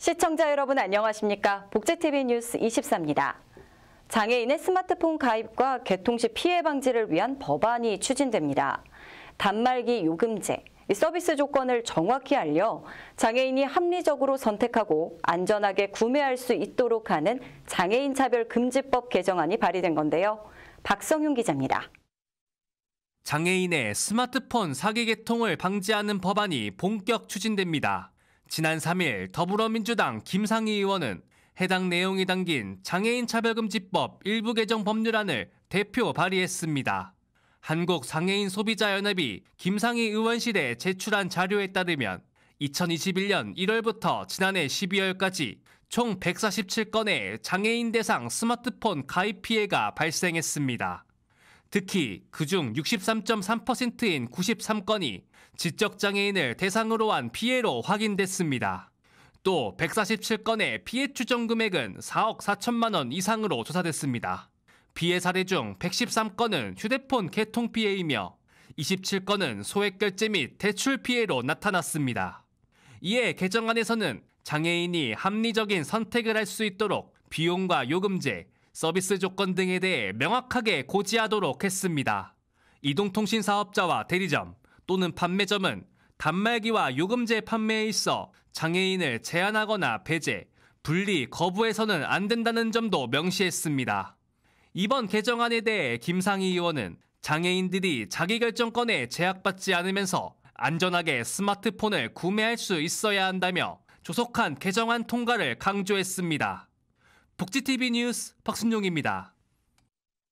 시청자 여러분 안녕하십니까? 복지TV 뉴스 24입니다. 장애인의 스마트폰 가입과 개통 시 피해 방지를 위한 법안이 추진됩니다. 단말기 요금제, 서비스 조건을 정확히 알려 장애인이 합리적으로 선택하고 안전하게 구매할 수 있도록 하는 장애인 차별 금지법 개정안이 발의된 건데요. 박성윤 기자입니다. 장애인의 스마트폰 사기 개통을 방지하는 법안이 본격 추진됩니다. 지난 3일 더불어민주당 김상희 의원은 해당 내용이 담긴 장애인 차별금지법 일부 개정 법률안을 대표 발의했습니다. 한국장애인소비자연합이 김상희 의원실에 제출한 자료에 따르면 2021년 1월부터 지난해 12월까지 총 147건의 장애인 대상 스마트폰 가입 피해가 발생했습니다. 특히 그 중 63.3%인 93건이 지적장애인을 대상으로 한 피해로 확인됐습니다. 또 147건의 피해 추정 금액은 4억 4천만 원 이상으로 조사됐습니다. 피해 사례 중 113건은 휴대폰 개통 피해이며 27건은 소액 결제 및 대출 피해로 나타났습니다. 이에 개정안에서는 장애인이 합리적인 선택을 할 수 있도록 비용과 요금제, 서비스 조건 등에 대해 명확하게 고지하도록 했습니다. 이동통신 사업자와 대리점 또는 판매점은 단말기와 요금제 판매에 있어 장애인을 제한하거나 배제, 분리, 거부해서는 안 된다는 점도 명시했습니다. 이번 개정안에 대해 김상희 의원은 장애인들이 자기결정권에 제약받지 않으면서 안전하게 스마트폰을 구매할 수 있어야 한다며 조속한 개정안 통과를 강조했습니다. 복지TV 뉴스 박순용입니다.